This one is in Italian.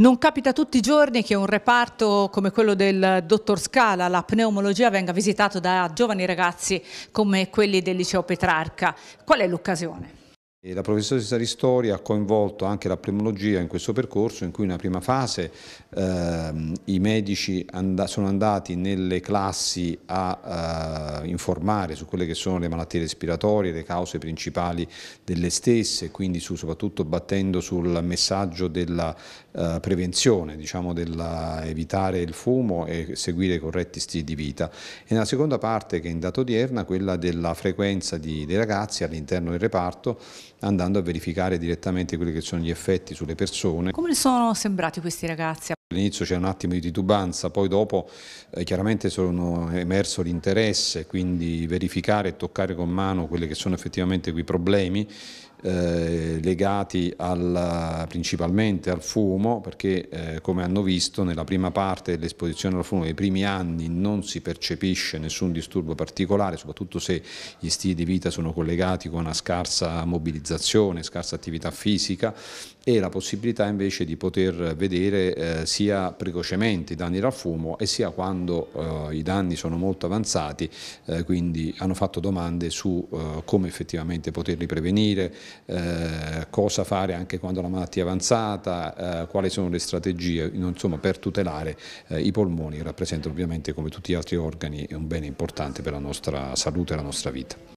Non capita tutti i giorni che un reparto come quello del dottor Scala, la pneumologia, venga visitato da giovani ragazzi come quelli del liceo Petrarca. Qual è l'occasione? E la professoressa di storia ha coinvolto anche la pneumologia in questo percorso in cui in una prima fase ehm, i medici and sono andati nelle classi a eh, informare su quelle che sono le malattie respiratorie, le cause principali delle stesse, quindi su, soprattutto battendo sul messaggio della eh, prevenzione, diciamo della evitare il fumo e seguire i corretti stili di vita. E nella seconda parte che è in data odierna, quella della frequenza di, dei ragazzi all'interno del reparto, andando a verificare direttamente quelli che sono gli effetti sulle persone. Come sono sembrati questi ragazzi? All'inizio c'è un attimo di titubanza, poi dopo eh, chiaramente sono emerso l'interesse, quindi verificare e toccare con mano quelli che sono effettivamente quei problemi eh, legati al, principalmente al fumo, perché eh, come hanno visto nella prima parte dell'esposizione al fumo, nei primi anni non si percepisce nessun disturbo particolare, soprattutto se gli stili di vita sono collegati con una scarsa mobilizzazione, scarsa attività fisica e la possibilità invece di poter vedere eh, sia precocemente i danni dal fumo e sia quando eh, i danni sono molto avanzati, eh, quindi hanno fatto domande su eh, come effettivamente poterli prevenire, eh, cosa fare anche quando la malattia è avanzata, eh, quali sono le strategie insomma, per tutelare i polmoni che rappresentano ovviamente come tutti gli altri organi un bene importante per la nostra salute e la nostra vita.